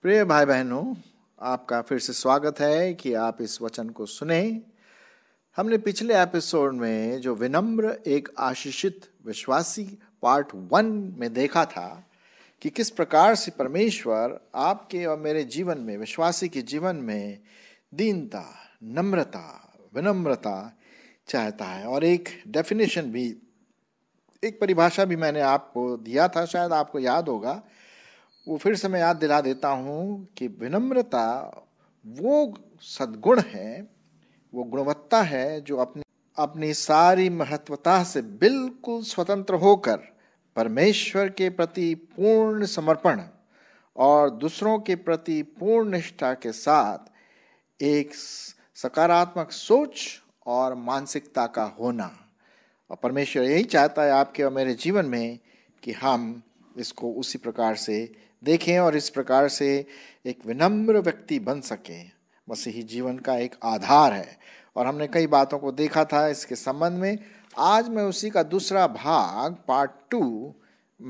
प्रिय भाई बहनों आपका फिर से स्वागत है कि आप इस वचन को सुने हमने पिछले एपिसोड में जो विनम्र एक आशीषित विश्वासी पार्ट वन में देखा था कि किस प्रकार से परमेश्वर आपके और मेरे जीवन में विश्वासी के जीवन में दीनता नम्रता विनम्रता चाहता है और एक डेफिनेशन भी एक परिभाषा भी मैंने आपको दिया था शायद आपको याद होगा वो फिर से मैं याद दिला देता हूँ कि विनम्रता वो सद्गुण है वो गुणवत्ता है जो अपनी अपनी सारी महत्वता से बिल्कुल स्वतंत्र होकर परमेश्वर के प्रति पूर्ण समर्पण और दूसरों के प्रति पूर्ण निष्ठा के साथ एक सकारात्मक सोच और मानसिकता का होना और परमेश्वर यही चाहता है आपके और मेरे जीवन में कि हम इसको उसी प्रकार से देखें और इस प्रकार से एक विनम्र व्यक्ति बन सकें मसीही जीवन का एक आधार है और हमने कई बातों को देखा था इसके संबंध में आज मैं उसी का दूसरा भाग पार्ट टू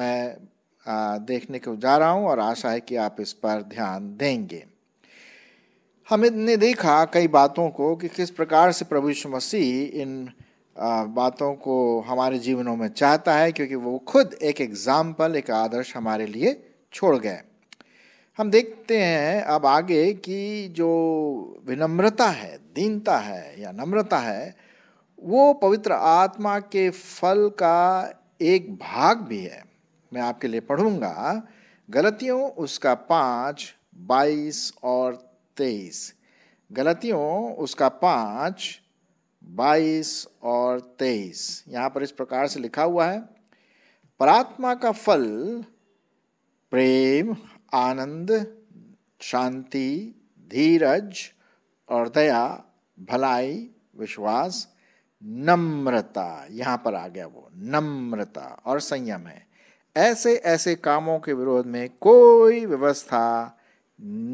मैं देखने को जा रहा हूँ और आशा है कि आप इस पर ध्यान देंगे हमने देखा कई बातों को कि किस प्रकार से प्रभु यीशु मसीह इन बातों को हमारे जीवनों में चाहता है क्योंकि वो खुद एक एग्जाम्पल एक आदर्श हमारे लिए छोड़ गए हम देखते हैं अब आगे कि जो विनम्रता है दीनता है या नम्रता है वो पवित्र आत्मा के फल का एक भाग भी है मैं आपके लिए पढ़ूंगा गलतियों उसका पाँच बाईस और तेईस गलतियों उसका पाँच बाईस और तेईस यहाँ पर इस प्रकार से लिखा हुआ है परात्मा का फल प्रेम आनंद शांति धीरज और दया भलाई विश्वास नम्रता यहाँ पर आ गया वो नम्रता और संयम है ऐसे ऐसे कामों के विरोध में कोई व्यवस्था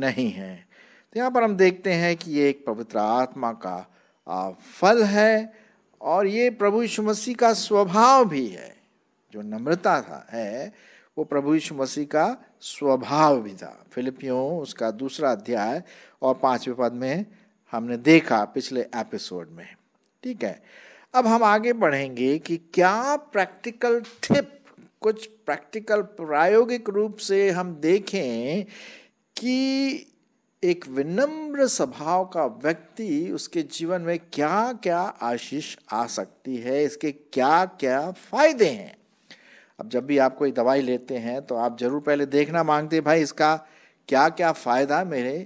नहीं है तो यहाँ पर हम देखते हैं कि ये एक पवित्र आत्मा का फल है और ये प्रभु यीशु मसीह का स्वभाव भी है जो नम्रता था है वो प्रभु यीशु मसीह का स्वभाव भी था फिलिपियों उसका दूसरा अध्याय और पांचवें पद में हमने देखा पिछले एपिसोड में ठीक है अब हम आगे बढ़ेंगे कि क्या प्रैक्टिकल टिप कुछ प्रैक्टिकल प्रायोगिक रूप से हम देखें कि एक विनम्र स्वभाव का व्यक्ति उसके जीवन में क्या क्या आशीष आ सकती है इसके क्या क्या फायदे हैं अब जब भी आप कोई दवाई लेते हैं तो आप जरूर पहले देखना मांगते हैं भाई इसका क्या क्या फ़ायदा मेरे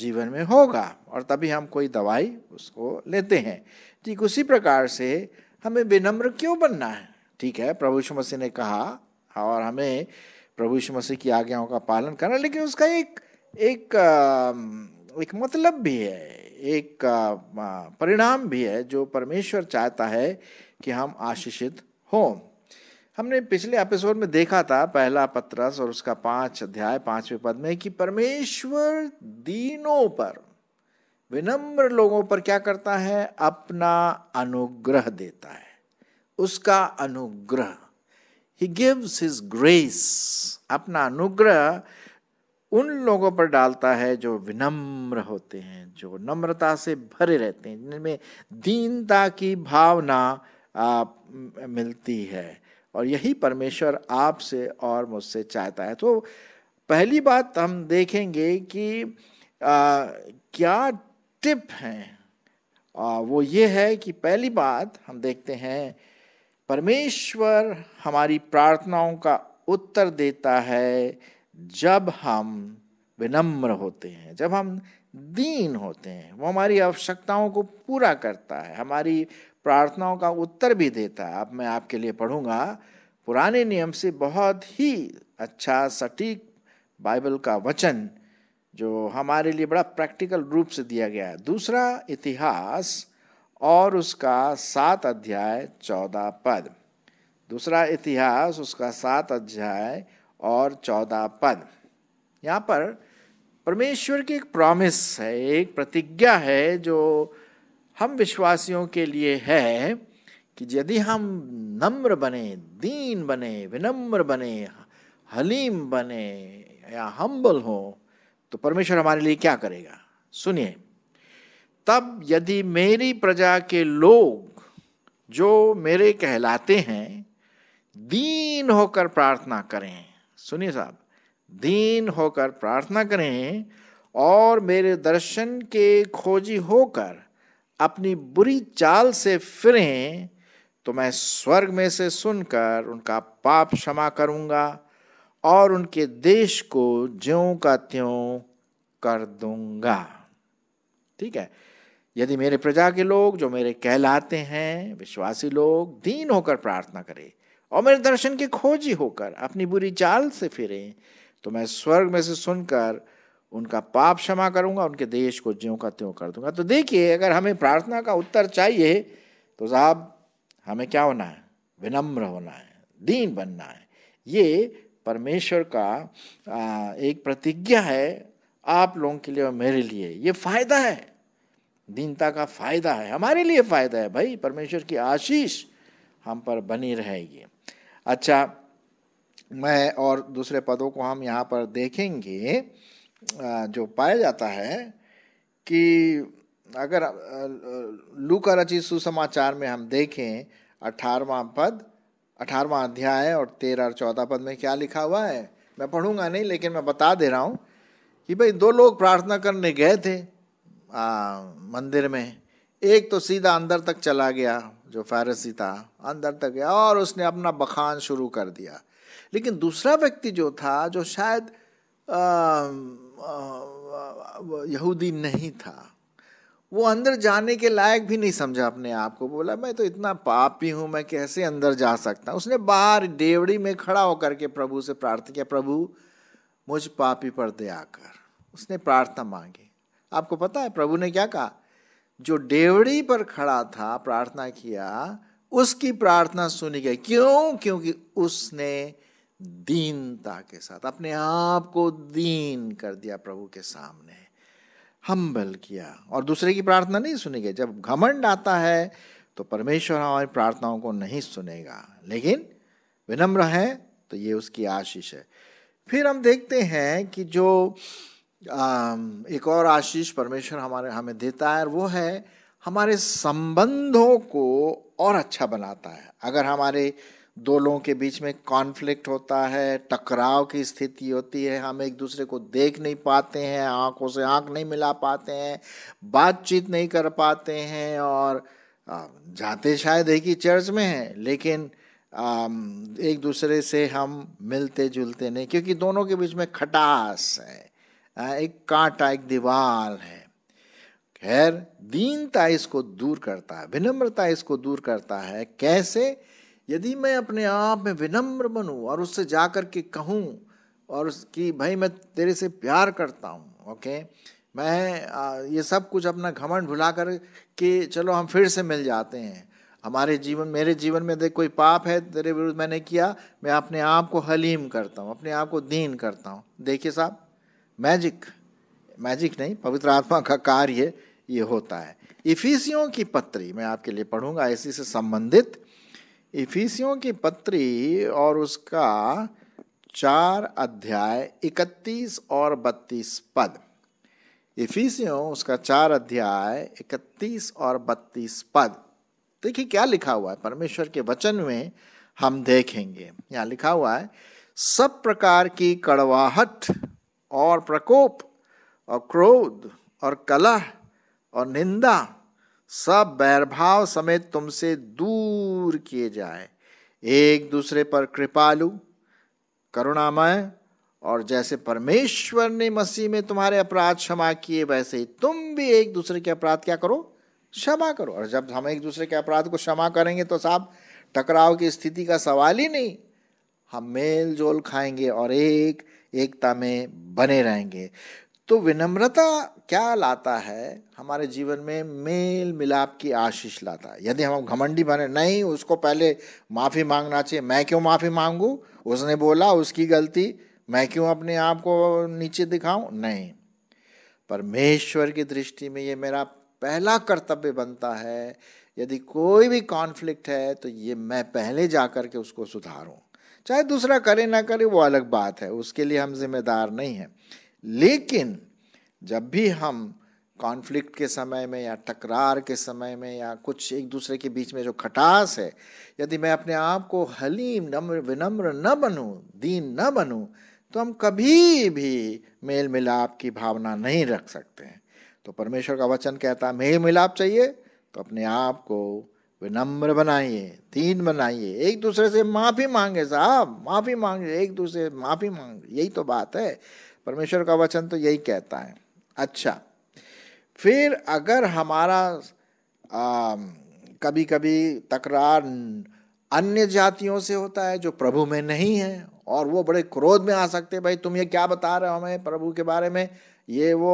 जीवन में होगा और तभी हम कोई दवाई उसको लेते हैं ठीक उसी प्रकार से हमें विनम्र क्यों बनना है ठीक है प्रभु यीशु मसीह ने कहा और हमें प्रभु यीशु मसीह की आज्ञाओं का पालन करना लेकिन उसका एक एक एक मतलब भी है एक परिणाम भी है जो परमेश्वर चाहता है कि हम आशीषित हों हमने पिछले एपिसोड में देखा था पहला पत्रस और उसका पांच अध्याय पांचवें पद में कि परमेश्वर दीनों पर विनम्र लोगों पर क्या करता है अपना अनुग्रह देता है उसका अनुग्रह ही गिव्स हिज ग्रेस अपना अनुग्रह उन लोगों पर डालता है जो विनम्र होते हैं जो नम्रता से भरे रहते हैं जिनमें दीनता की भावना आ, मिलती है और यही परमेश्वर आपसे और मुझसे चाहता है तो पहली बात हम देखेंगे कि आ, क्या टिप हैं आ, वो ये है कि पहली बात हम देखते हैं परमेश्वर हमारी प्रार्थनाओं का उत्तर देता है जब हम विनम्र होते हैं जब हम दीन होते हैं वो हमारी आवश्यकताओं को पूरा करता है हमारी प्रार्थनाओं का उत्तर भी देता है अब मैं आपके लिए पढ़ूंगा पुराने नियम से बहुत ही अच्छा सटीक बाइबल का वचन जो हमारे लिए बड़ा प्रैक्टिकल रूप से दिया गया है दूसरा इतिहास और उसका सात अध्याय चौदह पद दूसरा इतिहास उसका सात अध्याय और चौदह पद यहाँ पर परमेश्वर की एक प्रॉमिस है एक प्रतिज्ञा है जो हम विश्वासियों के लिए है कि यदि हम नम्र बने दीन बने विनम्र बने हलीम बने या हम्बल हो तो परमेश्वर हमारे लिए क्या करेगा सुनिए तब यदि मेरी प्रजा के लोग जो मेरे कहलाते हैं दीन होकर प्रार्थना करें सुनिए साहब दीन होकर प्रार्थना करें और मेरे दर्शन के खोजी होकर अपनी बुरी चाल से फिरें तो मैं स्वर्ग में से सुनकर उनका पाप क्षमा करूंगा और उनके देश को ज्यों का त्यों कर दूंगा ठीक है यदि मेरे प्रजा के लोग जो मेरे कहलाते हैं विश्वासी लोग दीन होकर प्रार्थना करें और मेरे दर्शन के खोजी होकर अपनी बुरी चाल से फिरे तो मैं स्वर्ग में से सुनकर उनका पाप क्षमा करूंगा उनके देश को ज्यों का त्यों कर दूंगा तो देखिए अगर हमें प्रार्थना का उत्तर चाहिए तो साहब हमें क्या होना है विनम्र होना है दीन बनना है ये परमेश्वर का एक प्रतिज्ञा है आप लोगों के लिए और मेरे लिए ये फायदा है दीनता का फायदा है हमारे लिए फायदा है भाई परमेश्वर की आशीष हम पर बनी रहेगी अच्छा मैं और दूसरे पदों को हम यहाँ पर देखेंगे जो पाया जाता है कि अगर लू का सुसमाचार में हम देखें अठारवा पद अठारवा अध्याय और तेरह और चौदह पद में क्या लिखा हुआ है मैं पढ़ूंगा नहीं लेकिन मैं बता दे रहा हूँ कि भाई दो लोग प्रार्थना करने गए थे आ, मंदिर में एक तो सीधा अंदर तक चला गया जो फारसी था अंदर तक गया और उसने अपना बखान शुरू कर दिया लेकिन दूसरा व्यक्ति जो था जो शायद यहूदी नहीं था वो अंदर जाने के लायक भी नहीं समझा अपने आप को बोला मैं तो इतना पापी हूँ मैं कैसे अंदर जा सकता उसने बाहर डेवड़ी में खड़ा होकर के प्रभु से प्रार्थना किया प्रभु मुझ पापी पर दया कर उसने प्रार्थना मांगी आपको पता है प्रभु ने क्या कहा जो डेवड़ी पर खड़ा था प्रार्थना किया उसकी प्रार्थना सुनी गई क्यों क्योंकि उसने दीनता के साथ अपने आप को दीन कर दिया प्रभु के सामने हम्बल किया और दूसरे की प्रार्थना नहीं सुनी गई जब घमंड आता है तो परमेश्वर हमारी प्रार्थनाओं को नहीं सुनेगा लेकिन विनम्र है तो ये उसकी आशीष है फिर हम देखते हैं कि जो एक और आशीष परमेश्वर हमारे हमें देता है वो है हमारे संबंधों को और अच्छा बनाता है अगर हमारे दो लोगों के बीच में कॉन्फ्लिक्ट होता है टकराव की स्थिति होती है हम एक दूसरे को देख नहीं पाते हैं आंखों से आंख नहीं मिला पाते हैं बातचीत नहीं कर पाते हैं और जाते शायद एक ही चर्च में हैं लेकिन एक दूसरे से हम मिलते जुलते नहीं क्योंकि दोनों के बीच में खटास है एक कांटा एक दीवार है खैर दीनता इसको दूर करता है विनम्रता इसको दूर करता है कैसे यदि मैं अपने आप में विनम्र बनूं और उससे जा कर के कहूँ और उसकी भाई मैं तेरे से प्यार करता हूँ ओके मैं ये सब कुछ अपना घमंड भुला कर कि चलो हम फिर से मिल जाते हैं हमारे जीवन मेरे जीवन में देख कोई पाप है तेरे विरुद्ध मैंने किया मैं अपने आप को हलीम करता हूँ अपने आप को दीन करता हूँ देखिए साहब मैजिक मैजिक नहीं पवित्र आत्मा का कार्य ये होता है इफिसियों की पत्री मैं आपके लिए पढ़ूंगा इसी से संबंधित इफिसियों की पत्री और उसका चार अध्याय इकतीस और बत्तीस पद इफिसियों उसका चार अध्याय इकतीस और बत्तीस पद देखिए क्या लिखा हुआ है परमेश्वर के वचन में हम देखेंगे यहाँ लिखा हुआ है सब प्रकार की कड़वाहट और प्रकोप और क्रोध और कलह और निंदा सब वैरभाव समेत तुमसे दूर किए जाए एक दूसरे पर कृपालु करुणामय और जैसे परमेश्वर ने मसीह में तुम्हारे अपराध क्षमा किए वैसे ही तुम भी एक दूसरे के अपराध क्या करो क्षमा करो और जब हम एक दूसरे के अपराध को क्षमा करेंगे तो साहब टकराव की स्थिति का सवाल ही नहीं हम मेल जोल खाएंगे और एक एकता में बने रहेंगे तो विनम्रता क्या लाता है हमारे जीवन में मेल मिलाप की आशीष लाता है यदि हम घमंडी बने नहीं उसको पहले माफ़ी मांगना चाहिए मैं क्यों माफ़ी मांगूँ उसने बोला उसकी गलती मैं क्यों अपने आप को नीचे दिखाऊं नहीं परमेश्वर की दृष्टि में ये मेरा पहला कर्तव्य बनता है यदि कोई भी कॉन्फ्लिक्ट है तो ये मैं पहले जा कर के उसको सुधारूं चाहे दूसरा करे ना करे वो अलग बात है उसके लिए हम जिम्मेदार नहीं हैं लेकिन जब भी हम कॉन्फ्लिक्ट के समय में या टकरार के समय में या कुछ एक दूसरे के बीच में जो खटास है यदि मैं अपने आप को हलीम नम्र विनम्र न बनूं दीन न बनूं तो हम कभी भी मेल मिलाप की भावना नहीं रख सकते हैं तो परमेश्वर का वचन कहता है मेल मिलाप चाहिए तो अपने आप को विनम्र बनाइए तीन बनाइए एक दूसरे से माफ़ी मांगे साहब माफ़ी मांगे एक दूसरे से माफ़ी मांगे यही तो बात है परमेश्वर का वचन तो यही कहता है अच्छा फिर अगर हमारा आ, कभी कभी तकरार अन्य जातियों से होता है जो प्रभु में नहीं है और वो बड़े क्रोध में आ सकते भाई तुम ये क्या बता रहे हो हमें प्रभु के बारे में ये वो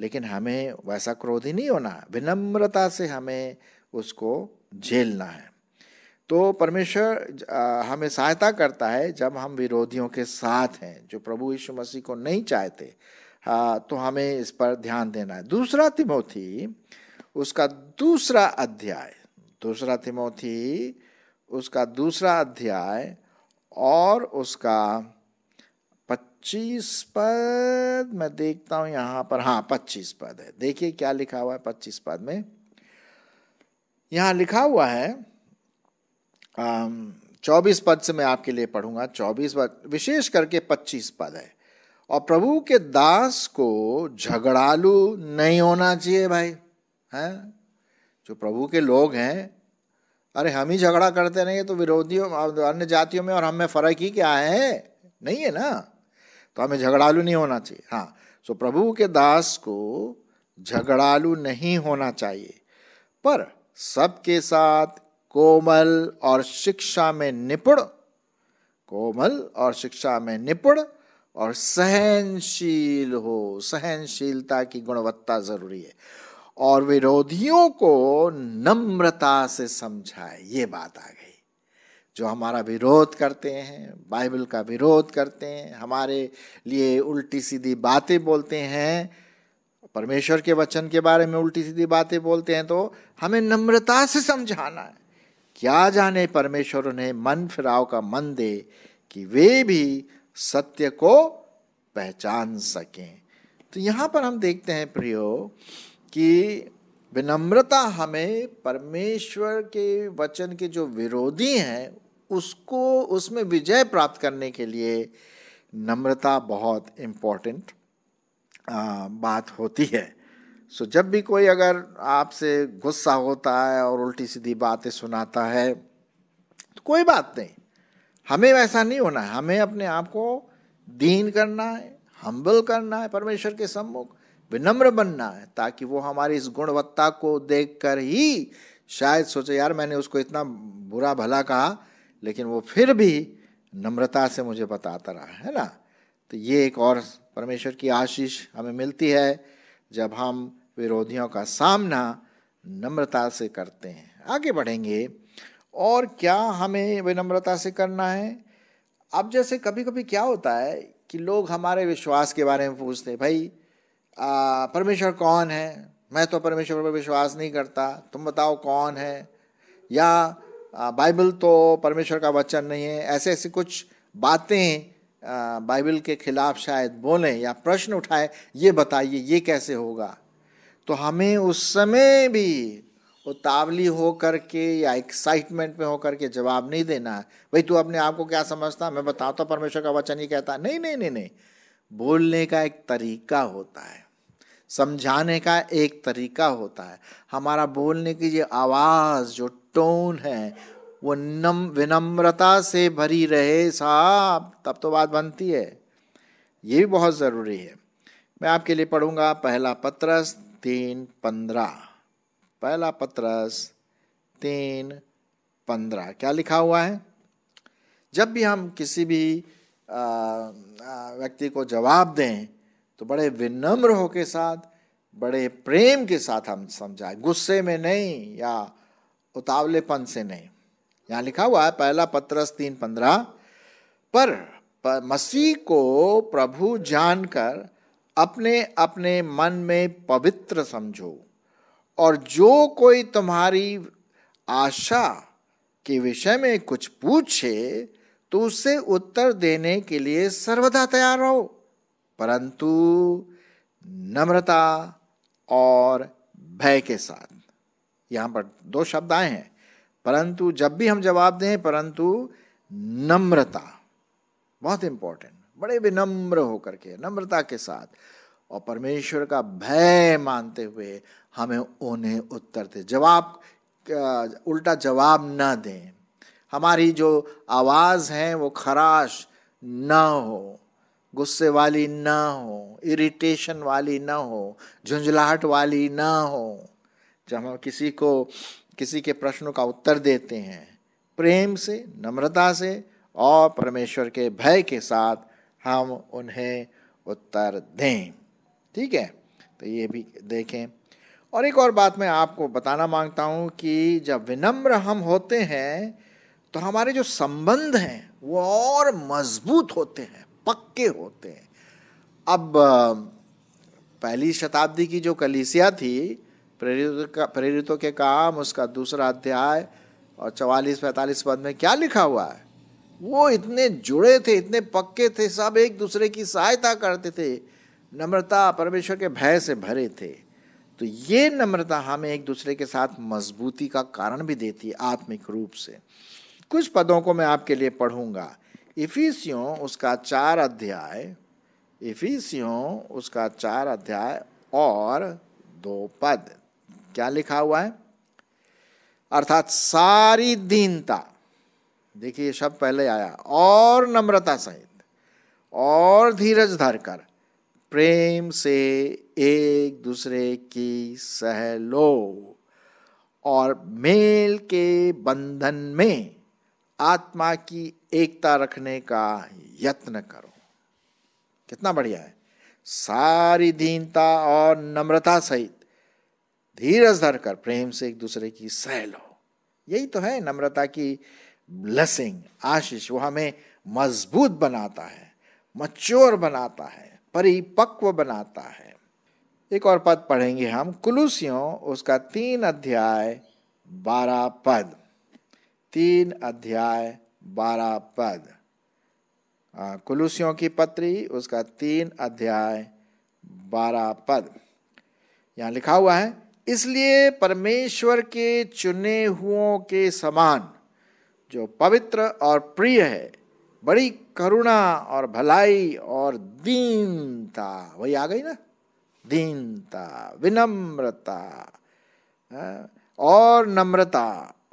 लेकिन हमें वैसा क्रोध ही नहीं होना विनम्रता से हमें उसको झेलना है तो परमेश्वर हमें सहायता करता है जब हम विरोधियों के साथ हैं जो प्रभु यीशु मसीह को नहीं चाहते तो हमें इस पर ध्यान देना है दूसरा तिमोथी उसका दूसरा अध्याय दूसरा तिमोथी उसका दूसरा अध्याय और उसका पच्चीस पद मैं देखता हूँ यहाँ पर हाँ पच्चीस पद है देखिए क्या लिखा हुआ है पच्चीस पद में यहाँ लिखा हुआ है चौबीस पद से मैं आपके लिए पढ़ूंगा चौबीस पद विशेष करके पच्चीस पद है और प्रभु के दास को झगड़ालू नहीं होना चाहिए भाई हैं जो प्रभु के लोग हैं अरे हम ही झगड़ा करते रहेंगे तो विरोधियों अन्य जातियों में और हम में फर्क ही क्या है नहीं है ना तो हमें झगड़ालू नहीं होना चाहिए हाँ सो प्रभु के दास को झगड़ालू नहीं होना चाहिए पर सबके साथ कोमल और शिक्षा में निपुण कोमल और शिक्षा में निपुण और सहनशील हो सहनशीलता की गुणवत्ता जरूरी है और विरोधियों को नम्रता से समझाए ये बात आ गई जो हमारा विरोध करते हैं बाइबल का विरोध करते हैं हमारे लिए उल्टी सीधी बातें बोलते हैं परमेश्वर के वचन के बारे में उल्टी सीधी बातें बोलते हैं तो हमें नम्रता से समझाना है क्या जाने परमेश्वर उन्हें मन फिराव का मन दे कि वे भी सत्य को पहचान सकें तो यहाँ पर हम देखते हैं प्रियो कि विनम्रता हमें परमेश्वर के वचन के जो विरोधी हैं उसको उसमें विजय प्राप्त करने के लिए नम्रता बहुत इम्पॉर्टेंट बात होती है सो जब भी कोई अगर आपसे गुस्सा होता है और उल्टी सीधी बातें सुनाता है तो कोई बात नहीं हमें वैसा नहीं होना है हमें अपने आप को दीन करना है हम्बल करना है परमेश्वर के सम्मुख विनम्र बनना है ताकि वो हमारी इस गुणवत्ता को देखकर ही शायद सोचे यार मैंने उसको इतना बुरा भला कहा लेकिन वो फिर भी नम्रता से मुझे बताता रहा है ना तो ये एक और परमेश्वर की आशीष हमें मिलती है जब हम विरोधियों का सामना नम्रता से करते हैं आगे बढ़ेंगे और क्या हमें विनम्रता से करना है अब जैसे कभी कभी क्या होता है कि लोग हमारे विश्वास के बारे में पूछते हैं भाई परमेश्वर कौन है मैं तो परमेश्वर पर विश्वास नहीं करता तुम बताओ कौन है या बाइबल तो परमेश्वर का वचन नहीं है ऐसे ऐसे कुछ बातें बाइबल के खिलाफ शायद बोलें या प्रश्न उठाएं ये बताइए ये कैसे होगा तो हमें उस समय भी उतावली हो कर के या एक्साइटमेंट में होकर के जवाब नहीं देना है भाई तू अपने आप को क्या समझता मैं बताता परमेश्वर का वचन ही कहता नहीं नहीं नहीं नहीं बोलने का एक तरीका होता है समझाने का एक तरीका होता है हमारा बोलने की जो आवाज़ जो टोन है वो नम विनम्रता से भरी रहे साहब तब तो बात बनती है ये भी बहुत ज़रूरी है मैं आपके लिए पढ़ूंगा पहला पत्रस तीन पंद्रह पहला पत्रस तीन पंद्रह क्या लिखा हुआ है जब भी हम किसी भी व्यक्ति को जवाब दें तो बड़े विनम्र हो के साथ बड़े प्रेम के साथ हम समझाएं गुस्से में नहीं या उतावलेपन से नहीं यहाँ लिखा हुआ है पहला पत्रस तीन पंद्रह पर, पर मसीह को प्रभु जानकर अपने अपने मन में पवित्र समझो और जो कोई तुम्हारी आशा के विषय में कुछ पूछे तो उसे उत्तर देने के लिए सर्वदा तैयार रहो परंतु नम्रता और भय के साथ यहां पर दो शब्द आए हैं परंतु जब भी हम जवाब दें परंतु नम्रता बहुत इंपॉर्टेंट बड़े विनम्र होकर के नम्रता के साथ और परमेश्वर का भय मानते हुए हमें उन्हें उत्तर दें जवाब उल्टा जवाब ना दें हमारी जो आवाज़ है वो खराश ना हो गुस्से वाली ना हो इरिटेशन वाली ना हो झुंझलाहट वाली ना हो जब हम किसी को किसी के प्रश्नों का उत्तर देते हैं प्रेम से नम्रता से और परमेश्वर के भय के साथ हम उन्हें उत्तर दें ठीक है तो ये भी देखें और एक और बात मैं आपको बताना मांगता हूँ कि जब विनम्र हम होते हैं तो हमारे जो संबंध हैं वो और मजबूत होते हैं पक्के होते हैं अब पहली शताब्दी की जो कलीसिया थी प्रेरित का प्रेरितों के काम उसका दूसरा अध्याय और चवालीस पैंतालीस पद में क्या लिखा हुआ है वो इतने जुड़े थे इतने पक्के थे सब एक दूसरे की सहायता करते थे नम्रता परमेश्वर के भय से भरे थे तो ये नम्रता हमें एक दूसरे के साथ मजबूती का कारण भी देती है आत्मिक रूप से कुछ पदों को मैं आपके लिए पढ़ूंगा इफिसियों उसका चार अध्याय इफिसियों उसका चार अध्याय और दो पद क्या लिखा हुआ है अर्थात सारी दीनता देखिए ये शब्द पहले आया और नम्रता सहित और धीरज धरकर प्रेम से एक दूसरे की सहलो और मेल के बंधन में आत्मा की एकता रखने का यत्न करो कितना बढ़िया है सारी दीनता और नम्रता सहित धीरज धर कर प्रेम से एक दूसरे की सह लो यही तो है नम्रता की ब्लसिंग आशीष वो हमें मजबूत बनाता है मच्योर बनाता है परिपक्व बनाता है एक और पद पढ़ेंगे हम कुलूसियों उसका तीन अध्याय बारह पद तीन अध्याय बारह पद कुलूसियों की पत्री उसका तीन अध्याय बारह पद यहाँ लिखा हुआ है इसलिए परमेश्वर के चुने हुओं के समान जो पवित्र और प्रिय है बड़ी करुणा और भलाई और दीनता वही आ गई ना दीनता विनम्रता हाँ, और नम्रता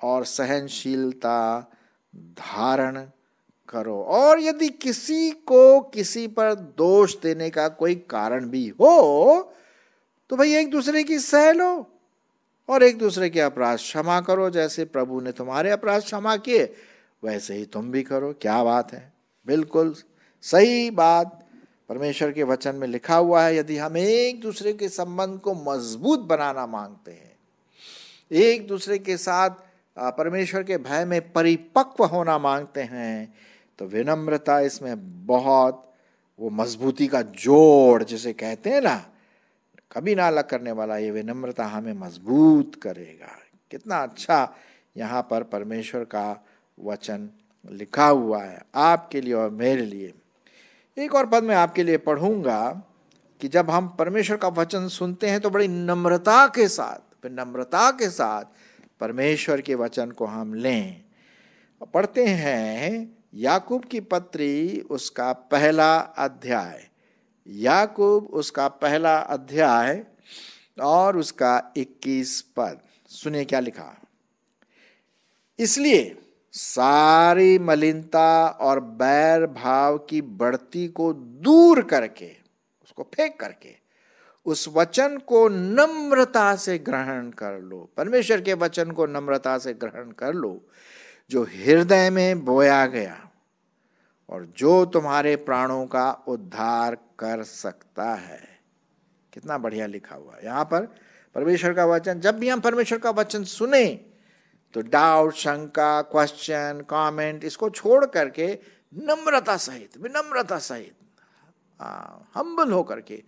और सहनशीलता धारण करो और यदि किसी को किसी पर दोष देने का कोई कारण भी हो तो भाई एक दूसरे की सह लो और एक दूसरे के अपराध क्षमा करो जैसे प्रभु ने तुम्हारे अपराध क्षमा किए वैसे ही तुम भी करो क्या बात है बिल्कुल सही बात परमेश्वर के वचन में लिखा हुआ है यदि हम एक दूसरे के संबंध को मजबूत बनाना मांगते हैं एक दूसरे के साथ परमेश्वर के भय में परिपक्व होना मांगते हैं तो विनम्रता इसमें बहुत वो मजबूती का जोड़ जिसे कहते हैं ना कभी ना अलग करने वाला ये विनम्रता हमें मजबूत करेगा कितना अच्छा यहाँ पर परमेश्वर का वचन लिखा हुआ है आपके लिए और मेरे लिए एक और पद मैं आपके लिए पढ़ूंगा कि जब हम परमेश्वर का वचन सुनते हैं तो बड़ी नम्रता के साथ विनम्रता के साथ परमेश्वर के वचन को हम लें पढ़ते हैं याकूब की पत्री उसका पहला अध्याय याकूब उसका पहला अध्याय और उसका 21 पद सुने क्या लिखा इसलिए सारी मलिनता और बैर भाव की बढ़ती को दूर करके उसको फेंक करके उस वचन को नम्रता से ग्रहण कर लो परमेश्वर के वचन को नम्रता से ग्रहण कर लो जो हृदय में बोया गया और जो तुम्हारे प्राणों का उद्धार कर सकता है कितना बढ़िया लिखा हुआ यहाँ पर परमेश्वर का वचन जब भी हम परमेश्वर का वचन सुने तो डाउट शंका क्वेश्चन कमेंट इसको छोड़ करके नम्रता सहित विनम्रता सहित हम्बल हाँ, होकर के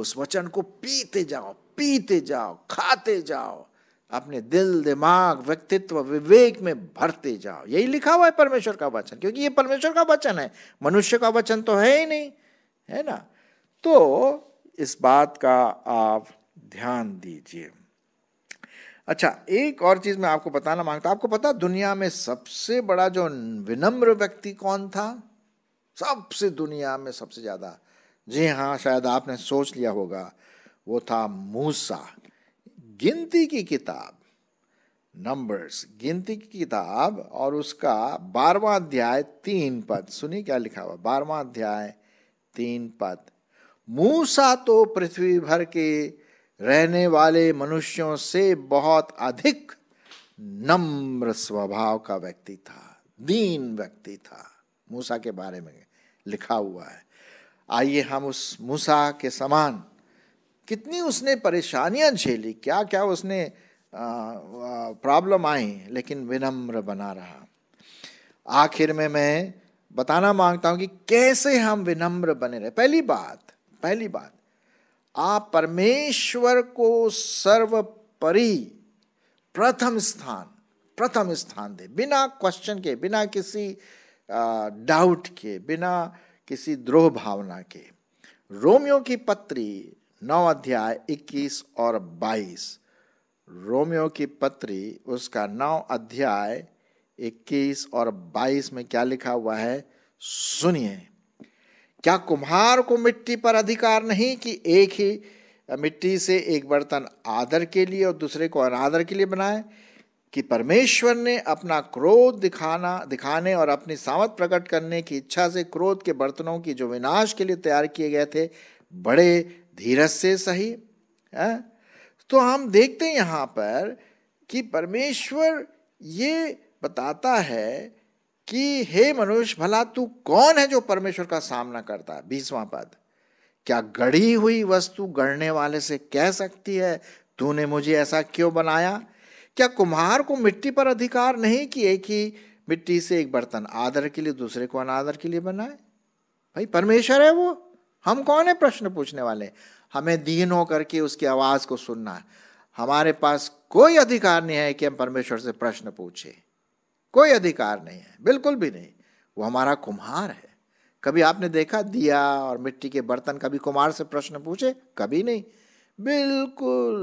उस वचन को पीते जाओ पीते जाओ खाते जाओ अपने दिल दिमाग व्यक्तित्व विवेक में भरते जाओ यही लिखा हुआ है परमेश्वर का वचन क्योंकि ये परमेश्वर का वचन है मनुष्य का वचन तो है ही नहीं है ना तो इस बात का आप ध्यान दीजिए अच्छा एक और चीज मैं आपको बताना मांगता आपको पता दुनिया में सबसे बड़ा जो विनम्र व्यक्ति कौन था सबसे दुनिया में सबसे ज्यादा जी हाँ शायद आपने सोच लिया होगा वो था मूसा गिनती की किताब नंबर्स गिनती की किताब और उसका बारवा अध्याय तीन पद सुनिए क्या लिखा हुआ बारवा अध्याय तीन पद मूसा तो पृथ्वी भर के रहने वाले मनुष्यों से बहुत अधिक नम्र स्वभाव का व्यक्ति था दीन व्यक्ति था मूसा के बारे में लिखा हुआ है आइए हम उस मूसा के समान कितनी उसने परेशानियां झेली क्या क्या उसने प्रॉब्लम आई लेकिन विनम्र बना रहा आखिर में मैं बताना मांगता हूं कि कैसे हम विनम्र बने रहे पहली बात पहली बात आप परमेश्वर को सर्वपरि प्रथम स्थान प्रथम स्थान दे बिना क्वेश्चन के बिना किसी डाउट के बिना किसी द्रोह भावना के रोमियो की पत्री नौ अध्याय 21 और 22 रोमियो की पत्री उसका नौ अध्याय 21 और 22 में क्या लिखा हुआ है सुनिए क्या कुम्हार को मिट्टी पर अधिकार नहीं कि एक ही मिट्टी से एक बर्तन आदर के लिए और दूसरे को अनादर के लिए बनाए कि परमेश्वर ने अपना क्रोध दिखाना दिखाने और अपनी सामत प्रकट करने की इच्छा से क्रोध के बर्तनों की जो विनाश के लिए तैयार किए गए थे बड़े धीरज से सही है हाँ? तो हम देखते हैं यहाँ पर कि परमेश्वर ये बताता है कि हे मनुष्य भला तू कौन है जो परमेश्वर का सामना करता है बीसवां पद क्या गढ़ी हुई वस्तु गढ़ने वाले से कह सकती है तूने मुझे ऐसा क्यों बनाया क्या कुम्हार को मिट्टी पर अधिकार नहीं कि एक ही मिट्टी से एक बर्तन आदर के लिए दूसरे को अनादर के लिए बनाए भाई परमेश्वर है वो हम कौन है प्रश्न पूछने वाले हमें दीन होकर के उसकी आवाज़ को सुनना है हमारे पास कोई अधिकार नहीं है कि हम परमेश्वर से प्रश्न पूछे कोई अधिकार नहीं है बिल्कुल भी नहीं वो हमारा कुम्हार है कभी आपने देखा दिया और मिट्टी के बर्तन कभी कुम्हार से प्रश्न पूछे कभी नहीं बिल्कुल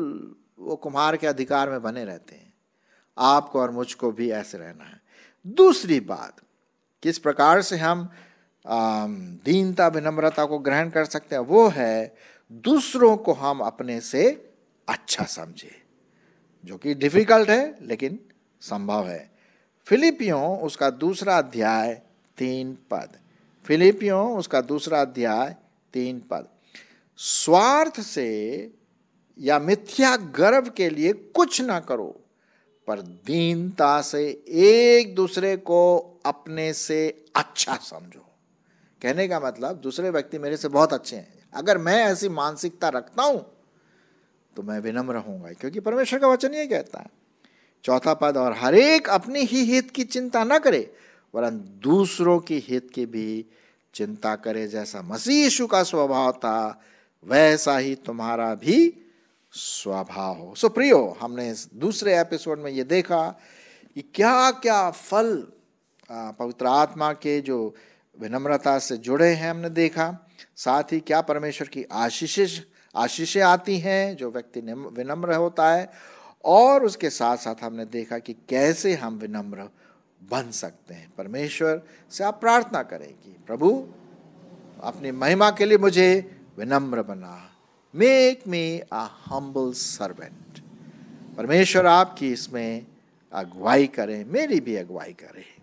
वो कुम्हार के अधिकार में बने रहते हैं आपको और मुझको भी ऐसे रहना है दूसरी बात किस प्रकार से हम दीनता विनम्रता को ग्रहण कर सकते हैं वो है दूसरों को हम अपने से अच्छा समझे जो कि डिफिकल्ट है लेकिन संभव है फिलिपियों उसका दूसरा अध्याय तीन पद फिलिपियों उसका दूसरा अध्याय तीन पद स्वार्थ से या मिथ्या गर्व के लिए कुछ ना करो पर दीनता से एक दूसरे को अपने से अच्छा समझो कहने का मतलब दूसरे व्यक्ति मेरे से बहुत अच्छे हैं अगर मैं ऐसी मानसिकता रखता हूँ तो मैं विनम्र रहूंगा क्योंकि परमेश्वर का वचन ये कहता है चौथा पद और हर एक अपने ही हित की चिंता न करे वरन दूसरों के हित की भी चिंता करे जैसा मसीह यीशु का स्वभाव था वैसा ही तुम्हारा भी स्वभाव हो सो प्रियो हमने इस दूसरे एपिसोड में ये देखा कि क्या क्या फल पवित्र आत्मा के जो विनम्रता से जुड़े हैं हमने देखा साथ ही क्या परमेश्वर की आशीष आशीषें आती हैं जो व्यक्ति विनम्र होता है और उसके साथ साथ हमने देखा कि कैसे हम विनम्र बन सकते हैं परमेश्वर से आप प्रार्थना करें कि प्रभु अपनी महिमा के लिए मुझे विनम्र बना make me a humble servant परमेश्वर आपकी इसमें अगुवाई करें मेरी भी अगुवाई करें